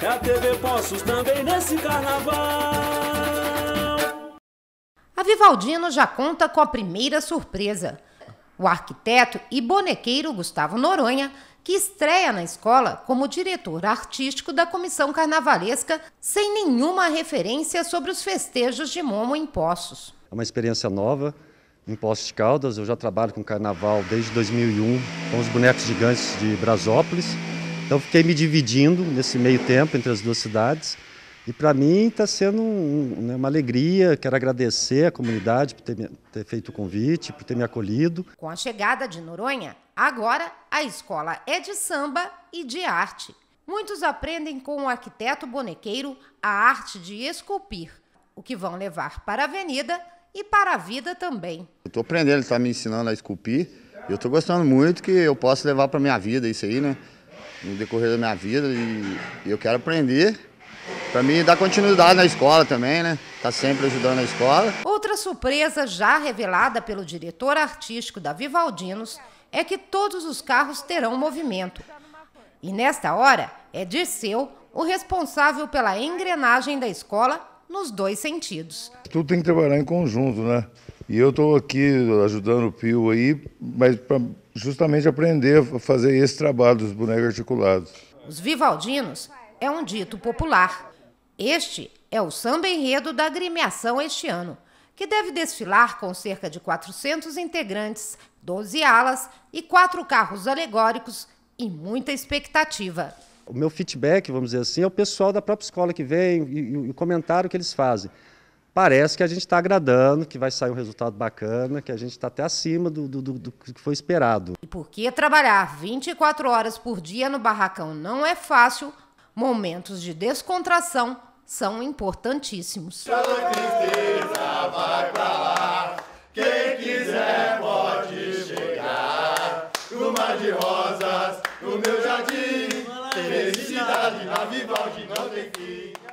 É a TV Poços também nesse carnaval. A Vivaldino já conta com a primeira surpresa. O arquiteto e bonequeiro Gustavo Noronha, que estreia na escola como diretor artístico da comissão carnavalesca, sem nenhuma referência sobre os festejos de Momo em Poços. É uma experiência nova em Poços de Caldas. Eu já trabalho com carnaval desde 2001, com os bonecos gigantes de Brasópolis. Então fiquei me dividindo nesse meio tempo entre as duas cidades. E para mim está sendo um, né, uma alegria. Quero agradecer à comunidade por ter, me, ter feito o convite, por ter me acolhido. Com a chegada de Noronha, agora a escola é de samba e de arte. Muitos aprendem com o arquiteto bonequeiro a arte de esculpir, o que vão levar para a avenida e para a vida também. Eu estou aprendendo, ele está me ensinando a esculpir. Eu estou gostando muito que eu posso levar para minha vida isso aí, né? no decorrer da minha vida e, eu quero aprender para mim dar continuidade na escola também, né? Tá sempre ajudando a escola. Outra surpresa já revelada pelo diretor artístico da Vivaldinos é que todos os carros terão movimento. E nesta hora é seu o responsável pela engrenagem da escola nos dois sentidos. Tudo tem que trabalhar em conjunto, né? E eu estou aqui ajudando o Pio aí, mas para justamente aprender a fazer esse trabalho dos bonecos articulados. Os Vivaldinos é um dito popular. Este é o samba enredo da agremiação este ano, que deve desfilar com cerca de 400 integrantes, 12 alas e quatro carros alegóricos e muita expectativa. O meu feedback, vamos dizer assim, é o pessoal da própria escola que vem e, e o comentário que eles fazem parece que a gente está agradando, que vai sair um resultado bacana, que a gente está até acima do, do, do, do, que foi esperado. E porque trabalhar 24 horas por dia no barracão não é fácil, momentos de descontração são importantíssimos. não tem fim.